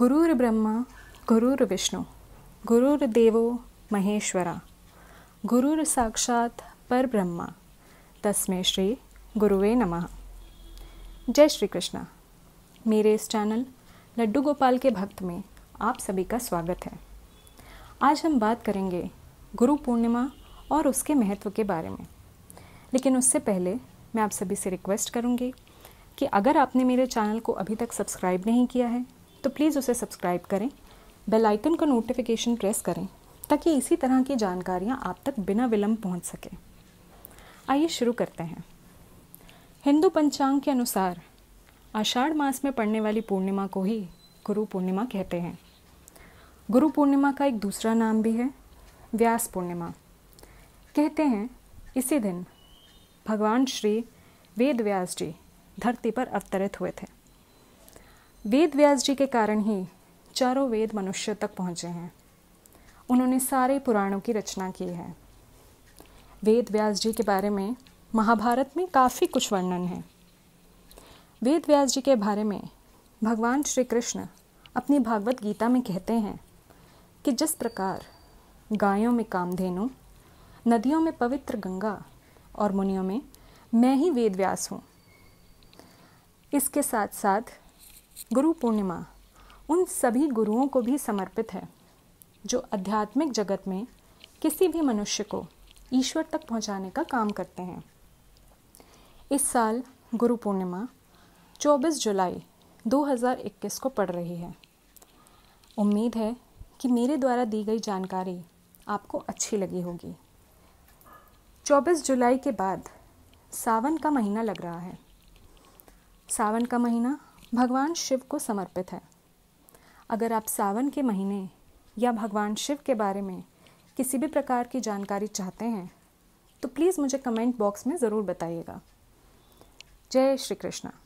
गुरुर् ब्रह्मा गुरुर्विष्णु देवो महेश्वरा गुरुर् साक्षात ब्रह्मा तस्में श्री गुरुवे नमः जय श्री कृष्णा मेरे इस चैनल लड्डू गोपाल के भक्त में आप सभी का स्वागत है आज हम बात करेंगे गुरु पूर्णिमा और उसके महत्व के बारे में लेकिन उससे पहले मैं आप सभी से रिक्वेस्ट करूँगी कि अगर आपने मेरे चैनल को अभी तक सब्सक्राइब नहीं किया है तो प्लीज़ उसे सब्सक्राइब करें बेल आइकन का नोटिफिकेशन प्रेस करें ताकि इसी तरह की जानकारियाँ आप तक बिना विलम्ब पहुँच सके आइए शुरू करते हैं हिंदू पंचांग के अनुसार आषाढ़ मास में पड़ने वाली पूर्णिमा को ही गुरु पूर्णिमा कहते हैं गुरु पूर्णिमा का एक दूसरा नाम भी है व्यास पूर्णिमा कहते हैं इसी दिन भगवान श्री वेद व्यास जी धरती पर अवतरित हुए थे वेद व्यास जी के कारण ही चारों वेद मनुष्य तक पहुँचे हैं उन्होंने सारे पुराणों की रचना की है वेद व्यास जी के बारे में महाभारत में काफ़ी कुछ वर्णन है वेद व्यास जी के बारे में भगवान श्री कृष्ण अपनी भागवत गीता में कहते हैं कि जिस प्रकार गायों में कामधेनु नदियों में पवित्र गंगा और मुनियों में मैं ही वेद व्यास हूँ इसके साथ साथ गुरु पूर्णिमा उन सभी गुरुओं को भी समर्पित है जो आध्यात्मिक जगत में किसी भी मनुष्य को ईश्वर तक पहुंचाने का काम करते हैं इस साल गुरु पूर्णिमा 24 जुलाई 2021 को पड़ रही है उम्मीद है कि मेरे द्वारा दी गई जानकारी आपको अच्छी लगी होगी 24 जुलाई के बाद सावन का महीना लग रहा है सावन का महीना भगवान शिव को समर्पित है अगर आप सावन के महीने या भगवान शिव के बारे में किसी भी प्रकार की जानकारी चाहते हैं तो प्लीज़ मुझे कमेंट बॉक्स में ज़रूर बताइएगा जय श्री कृष्णा